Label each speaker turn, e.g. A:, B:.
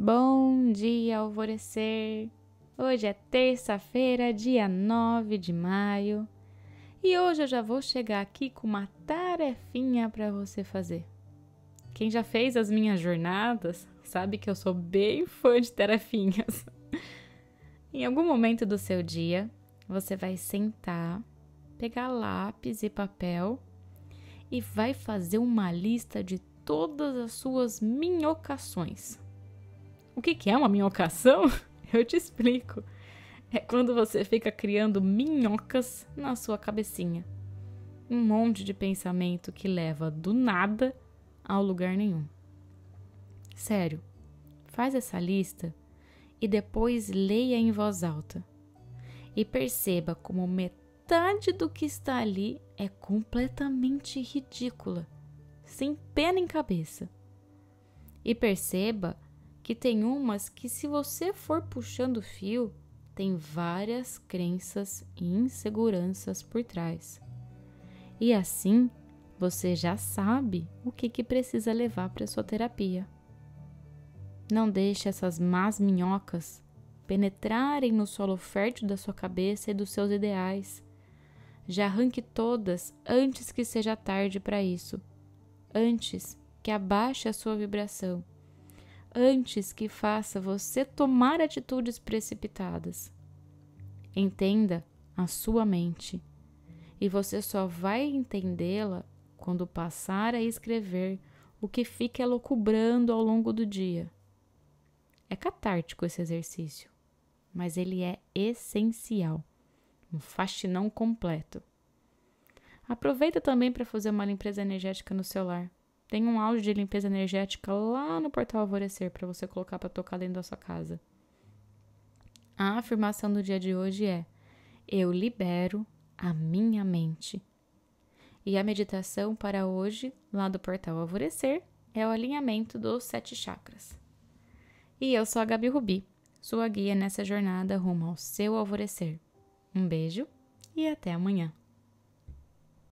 A: Bom dia, alvorecer! Hoje é terça-feira, dia 9 de maio, e hoje eu já vou chegar aqui com uma tarefinha para você fazer. Quem já fez as minhas jornadas sabe que eu sou bem fã de tarefinhas. em algum momento do seu dia, você vai sentar, pegar lápis e papel e vai fazer uma lista de todas as suas minhocações o que, que é uma minhocação? Eu te explico. É quando você fica criando minhocas na sua cabecinha. Um monte de pensamento que leva do nada ao lugar nenhum. Sério, faz essa lista e depois leia em voz alta. E perceba como metade do que está ali é completamente ridícula, sem pena em cabeça. E perceba que tem umas que, se você for puxando o fio, tem várias crenças e inseguranças por trás. E assim, você já sabe o que, que precisa levar para sua terapia. Não deixe essas más minhocas penetrarem no solo fértil da sua cabeça e dos seus ideais. Já arranque todas antes que seja tarde para isso, antes que abaixe a sua vibração antes que faça você tomar atitudes precipitadas. Entenda a sua mente e você só vai entendê-la quando passar a escrever o que fica elocubrando ao longo do dia. É catártico esse exercício, mas ele é essencial, um faxinão completo. Aproveita também para fazer uma limpeza energética no seu lar. Tem um áudio de limpeza energética lá no portal Alvorecer para você colocar para tocar dentro da sua casa. A afirmação do dia de hoje é: Eu libero a minha mente. E a meditação para hoje, lá do portal Alvorecer, é o alinhamento dos sete chakras. E eu sou a Gabi Rubi, sua guia nessa jornada rumo ao seu alvorecer. Um beijo e até amanhã!